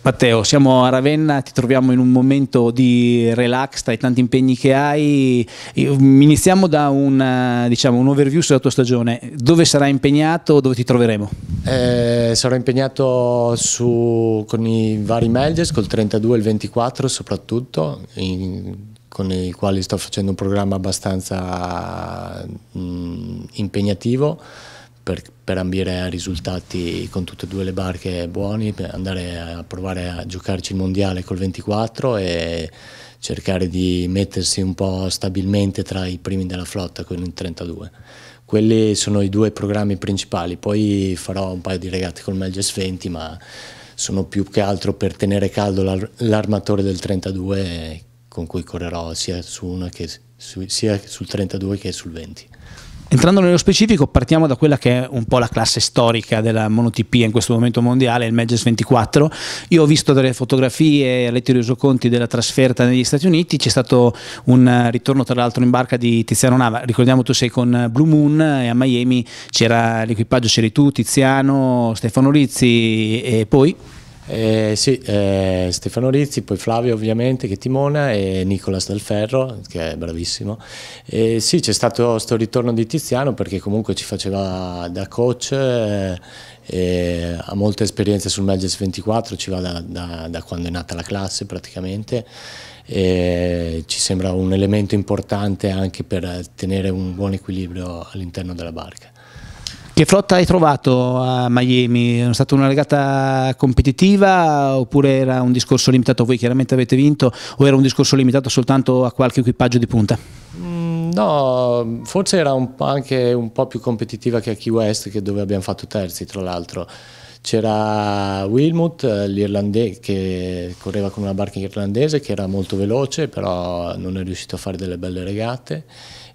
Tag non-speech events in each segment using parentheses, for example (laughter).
Matteo, siamo a Ravenna, ti troviamo in un momento di relax tra i tanti impegni che hai. Mm, iniziamo da una, eh, diciamo, un overview sulla tua stagione. Dove sarai impegnato? Dove ti troveremo? Eh, sarò impegnato su, con i vari Melges, col 32 e il 24 soprattutto, in, con i quali sto facendo un programma abbastanza mh, mm, impegnativo per, per, ambire a risultati con tutte e due le barche buoni, per andare a provare a giocarci il mondiale col 24 e cercare di mettersi un po' stabilmente tra i primi della flotta con il 32. Quelli sono i due programmi principali, poi farò un paio di regate col Melges 20, ma sono più che altro per tenere caldo l'armatore del 32 con cui correrò sia, su una che, su, sia sul 32 che sul 20. Entrando nello specifico, partiamo da quella che è un po' la classe storica della monotipia in questo momento mondiale, il Magis 24. Io ho visto delle fotografie, ho letto i resoconti della trasferta negli Stati Uniti, c'è stato un ritorno tra l'altro in barca di Tiziano Nava, ricordiamo tu sei con Blue Moon e a Miami c'era l'equipaggio, c'eri tu, Tiziano, Stefano Rizzi e poi... Eh, sì, eh, Stefano Rizzi, poi Flavio ovviamente che timona e Nicolas Dalferro che è bravissimo. Eh, sì, c'è stato questo ritorno di Tiziano perché comunque ci faceva da coach, eh, ha molta esperienza sul Magis 24, ci va da, da, da quando è nata la classe praticamente. E ci sembra un elemento importante anche per tenere un buon equilibrio all'interno della barca. Che flotta hai trovato a Miami? È stata una legata competitiva oppure era un discorso limitato? Voi chiaramente avete vinto o era un discorso limitato soltanto a qualche equipaggio di punta? Mm, no, forse era un anche un po' più competitiva che a Key West, che dove abbiamo fatto terzi, tra l'altro. C'era Wilmut, eh, l'irlandese, che correva con una barca irlandese che era molto veloce, però non è riuscito a fare delle belle regate.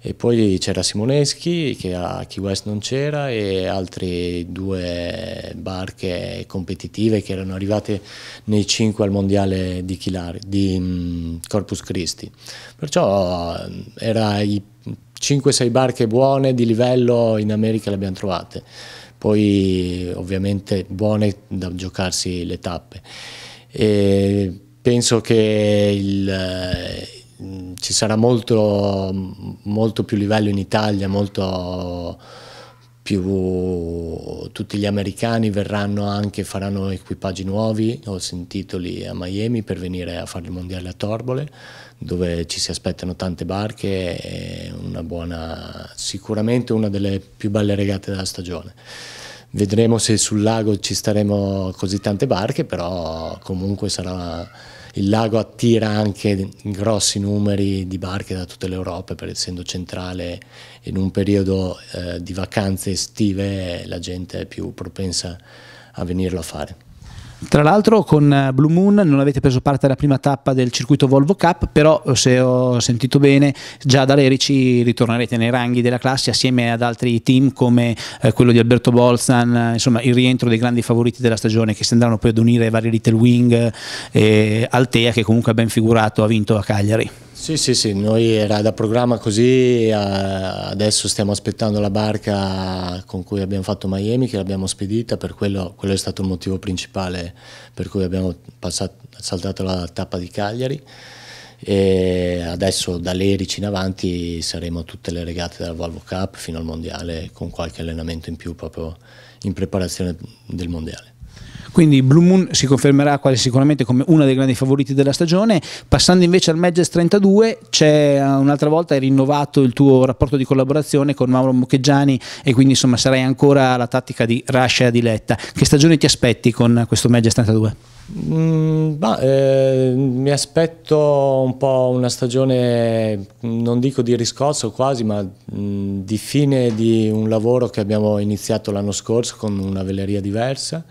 E poi c'era Simoneschi, che a Key West non c'era, e altre due barche competitive che erano arrivate nei cinque al mondiale di, Chilari, di mm, Corpus Christi. Perciò eh, erano 5-6 barche buone di livello in America le abbiamo trovate poi ovviamente buone da giocarsi le tappe. E penso che il, eh, ci sarà molto, molto più livello in Italia, molto più tutti gli americani verranno anche, faranno equipaggi nuovi, ho sentito lì a Miami per venire a fare il mondiale a Torbole, dove ci si aspettano tante barche e una buona, sicuramente una delle più belle regate della stagione. Vedremo se sul lago ci staremo così tante barche, però comunque sarà il lago attira anche grossi numeri di barche da tutta l'Europa, per essendo centrale in un periodo eh, di vacanze estive la gente è più propensa a venirlo a fare. Tra l'altro con eh, Blue Moon non avete preso parte alla prima tappa del circuito Volvo Cup, però eh, se ho sentito bene già da Lerici ritornerete nei ranghi della classe assieme ad altri team come eh, quello di Alberto Bolzan, eh, insomma il rientro dei grandi favoriti della stagione che si andranno poi ad unire ai vari Little Wing e Altea che comunque ha ben figurato, ha vinto a Cagliari. Sì, sì, sì, noi era da programma così, adesso stiamo aspettando la barca con cui abbiamo fatto Miami, che l'abbiamo spedita, per quello, quello, è stato il motivo principale per cui abbiamo passato, saltato la tappa di Cagliari e adesso da Lerici in avanti saremo tutte le regate dal Volvo Cup fino al Mondiale con qualche allenamento in più proprio in preparazione del Mondiale. Quindi Blue Moon si confermerà quasi sicuramente come una dei grandi favoriti della stagione. Passando invece al Maggius 32, c'è eh, un'altra volta hai rinnovato il tuo rapporto di collaborazione con Mauro Moccheggiani e quindi insomma sarai ancora alla tattica di Rascia di Letta. Che stagione ti aspetti con questo Maggius 32? Mm, bah, eh, mi aspetto un po' una stagione, non dico di riscosso quasi, ma mh, mm, di fine di un lavoro che abbiamo iniziato l'anno scorso con una veleria diversa.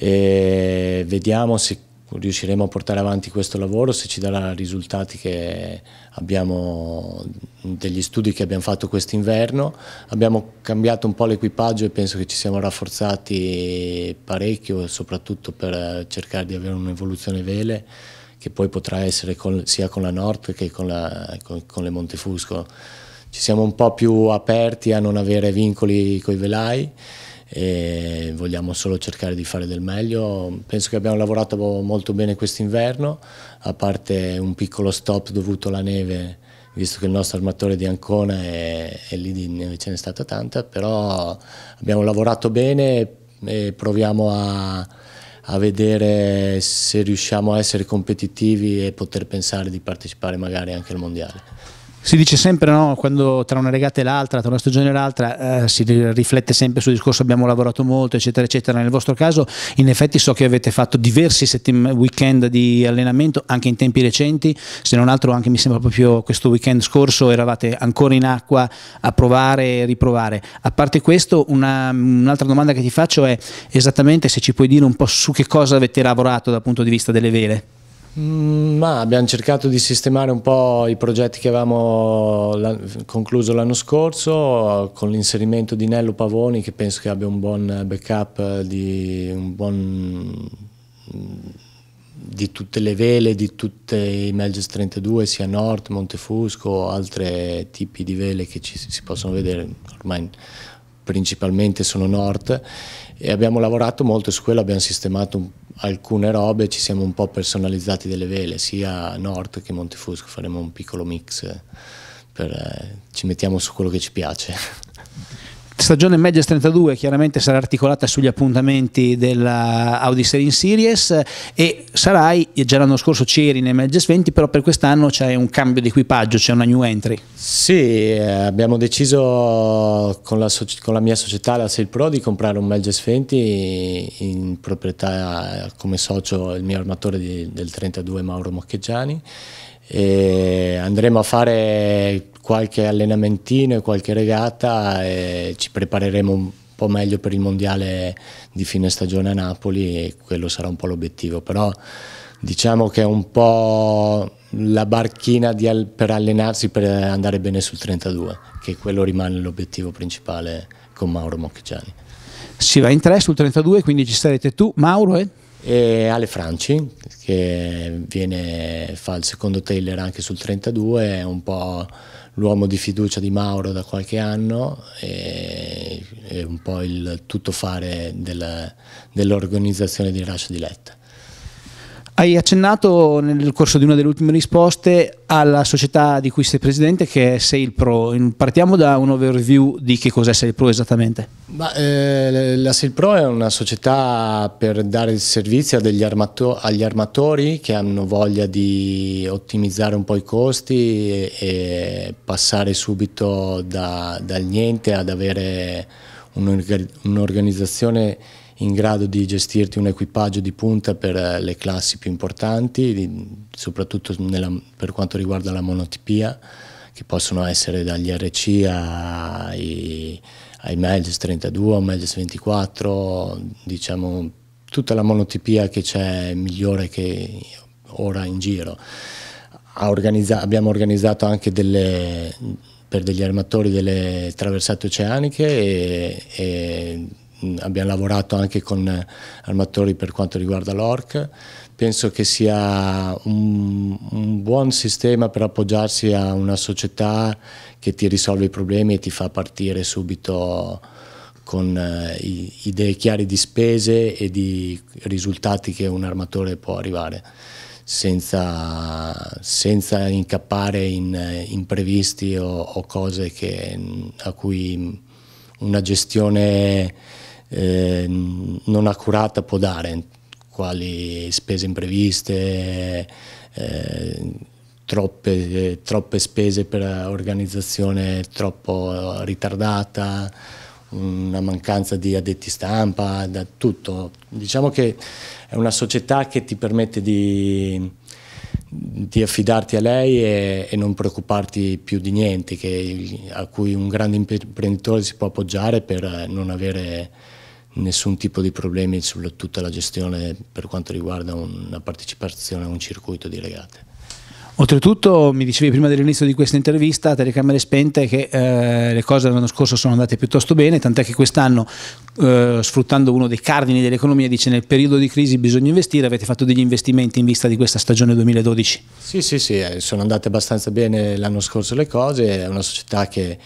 E vediamo se riusciremo a portare avanti questo lavoro, se ci darà risultati che abbiamo, degli studi che abbiamo fatto quest'inverno. Abbiamo cambiato un po' l'equipaggio e penso che ci siamo rafforzati parecchio, soprattutto per cercare di avere un'evoluzione vele che poi potrà essere con, sia con la Nord che con, la, con, con le Montefusco. Ci siamo un po' più aperti a non avere vincoli con i velai e vogliamo solo cercare di fare del meglio. Penso che abbiamo lavorato molto bene quest'inverno, a parte un piccolo stop dovuto alla neve, visto che il nostro armatore di Ancona è, e lì di neve ce n'è stata tanta, però abbiamo lavorato bene e proviamo a, a vedere se riusciamo a essere competitivi e poter pensare di partecipare magari anche al mondiale. Si dice sempre no, quando tra una regata e l'altra, tra una stagione e l'altra, eh, si riflette sempre sul discorso abbiamo lavorato molto, eccetera, eccetera. Nel vostro caso, in effetti, so che avete fatto diversi settim- weekend di allenamento anche in tempi recenti, se non altro anche mi sembra proprio questo weekend scorso eravate ancora in acqua a provare e riprovare. A parte questo, una, un'altra domanda che ti faccio è esattamente se ci puoi dire un po' su che cosa avete lavorato dal punto di vista delle vele. Mm, ma abbiamo cercato di sistemare un po' i progetti che avevamo concluso l'anno scorso con l'inserimento di Nello Pavoni che penso che abbia un buon backup di, buon, di tutte le vele, di tutti i Melges 32 sia Nord, Montefusco o altri tipi di vele che ci, si possono vedere ormai principalmente sono nord e abbiamo lavorato molto su quello, abbiamo sistemato alcune robe, ci siamo un po' personalizzati delle vele, sia nord che Montefusco, faremo un piccolo mix, eh, per, eh, ci mettiamo su quello che ci piace. (laughs) Stagione Medias 32 chiaramente sarà articolata sugli appuntamenti della Audi Series Series eh, e sarai, già l'anno scorso c'eri nei Medias 20, però per quest'anno c'è un cambio di equipaggio, c'è una new entry. Sì, eh, abbiamo deciso con la, con la mia società, la Sail Pro, di comprare un Medias 20 in proprietà come socio il mio armatore di, del 32 Mauro Moccheggiani e andremo a fare qualche allenamentino e qualche regata e ci prepareremo un po' meglio per il mondiale di fine stagione a Napoli e quello sarà un po' l'obiettivo, però diciamo che è un po' la barchina al per allenarsi per andare bene sul 32, che quello rimane l'obiettivo principale con Mauro Mocchigiani. Si va in tre sul 32, quindi ci sarete tu, Mauro e? e Ale Franci che viene, fa il secondo tailor anche sul 32, è un po' l'uomo di fiducia di Mauro da qualche anno e, e un po' il tuttofare del, dell'organizzazione di Rascio di Letta. Hai accennato nel corso di una delle ultime risposte alla società di cui sei presidente che è SailPro. Partiamo da un overview di che cos'è SailPro esattamente. Ma, eh, la SailPro è una società per dare il servizio armato agli armatori che hanno voglia di ottimizzare un po' i costi e, e passare subito da, dal niente ad avere un'organizzazione in grado di gestirti un equipaggio di punta per eh, le classi più importanti, soprattutto nella, per quanto riguarda la monotipia, che possono essere dagli RC ai, ai Melges 32, a 24, diciamo tutta la monotipia che c'è migliore che ora in giro. Organizza abbiamo organizzato anche delle, per degli armatori delle traversate oceaniche e, e Mm, abbiamo lavorato anche con eh, armatori per quanto riguarda l'ORC, penso che sia un, un, buon sistema per appoggiarsi a una società che ti risolve i problemi e ti fa partire subito con eh, idee chiare di spese e di risultati che un armatore può arrivare. Senza, senza incappare in eh, imprevisti o, o cose che, mm, a cui mm, una gestione Ehm, non accurata può dare, quali spese impreviste, eh, troppe, troppe, spese per organizzazione troppo ritardata, una mancanza di addetti stampa, da tutto. Diciamo che è una società che ti permette di, di affidarti a lei e, e, non preoccuparti più di niente, che, a cui un grande imprenditore si può appoggiare per non avere nessun tipo di problemi su tutta la gestione per quanto riguarda una partecipazione a un circuito di regate. Oltretutto mi dicevi prima dell'inizio di questa intervista, telecamere spente, che eh, le cose dell'anno scorso sono andate piuttosto bene, tant'è che quest'anno, eh, sfruttando uno dei cardini dell'economia, dice nel periodo di crisi bisogna investire, avete fatto degli investimenti in vista di questa stagione 2012? Sì, sì, sì, eh, sono andate abbastanza bene l'anno scorso le cose, è una società che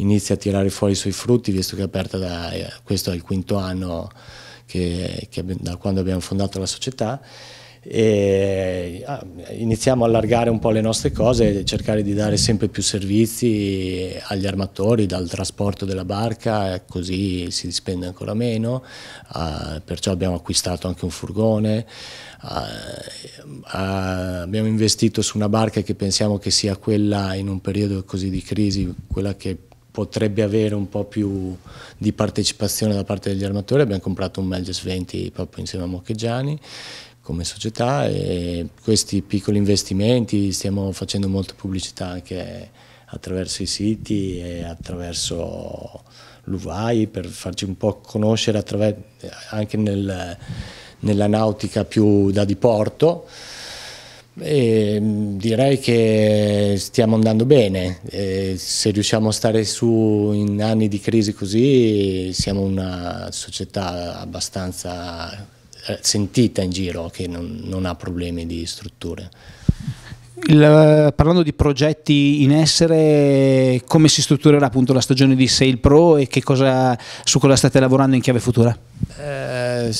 inizia a tirare fuori i suoi frutti, visto che è aperta da eh, questo è il quinto anno che, che, da quando abbiamo fondato la società. E ah, iniziamo a allargare un po' le nostre cose, cercare di dare sempre più servizi agli armatori, dal trasporto della barca, eh, così si dispende ancora meno, uh, perciò abbiamo acquistato anche un furgone, uh, uh, abbiamo investito su una barca che pensiamo che sia quella in un periodo così di crisi, quella che potrebbe avere un po' più di partecipazione da parte degli armatori, abbiamo comprato un Melges 20 proprio insieme a Moccheggiani come società e questi piccoli investimenti stiamo facendo molta pubblicità anche attraverso i siti e attraverso l'UVAI per farci un po' conoscere anche nel, nella nautica più da diporto. E ehm, direi che stiamo andando bene, e ehm, se riusciamo a stare su in anni di crisi così siamo una società abbastanza eh, sentita in giro che non, non ha problemi di strutture. Il, eh, parlando di progetti in essere, come si strutturerà appunto la stagione di Sale Pro e cosa, su cosa state lavorando in chiave futura? Eh,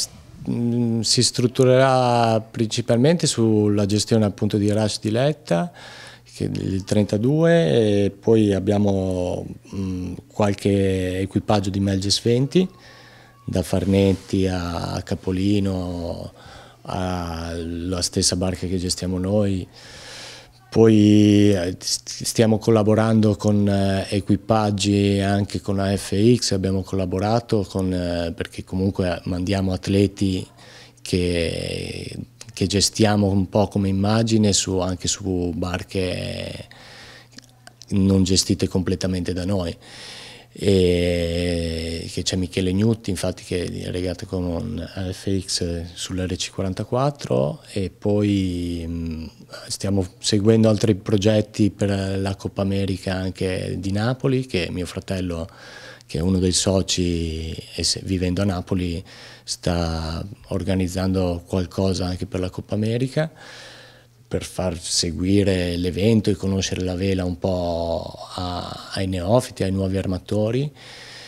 Mm, si strutturerà principalmente sulla gestione appunto di Rush di Letta, il 32, e poi abbiamo mm, qualche equipaggio di Melges 20, da Farnetti a Capolino, alla stessa barca che gestiamo noi. Poi eh, stiamo collaborando con eh, equipaggi anche con AFX, abbiamo collaborato con, eh, perché comunque mandiamo atleti che, che gestiamo un po' come immagine su, anche su barche non gestite completamente da noi e che c'è Michele Gnutti infatti che è legato con un FX sull'RC44 e poi mh, mm, stiamo seguendo altri progetti per la Coppa America anche di Napoli che mio fratello che è uno dei soci vivendo a Napoli sta organizzando qualcosa anche per la Coppa America per far seguire l'evento e conoscere la vela un po' a, ai neofiti, ai nuovi armatori.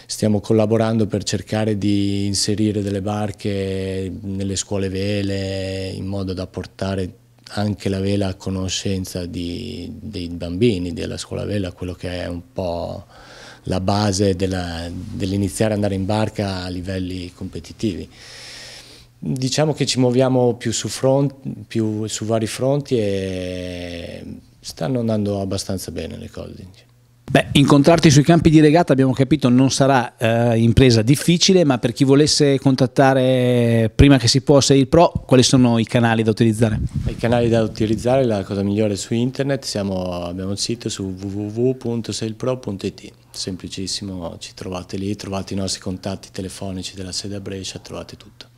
Stiamo collaborando per cercare di inserire delle barche nelle scuole vele in modo da portare anche la vela a conoscenza di, dei bambini della scuola vela, quello che è un po' la base dell'iniziare ad andare in barca a livelli competitivi. Diciamo che ci muoviamo più su, front, più su vari fronti e stanno andando abbastanza bene le cose. Beh, incontrarti sui campi di regata abbiamo capito non sarà eh, impresa difficile, ma per chi volesse contattare prima che si possa il Pro, quali sono i canali da utilizzare? I canali da utilizzare, la cosa migliore è su internet, siamo, abbiamo un sito su www.sailpro.it, semplicissimo, ci trovate lì, trovate i nostri contatti telefonici della sede a Brescia, trovate tutto.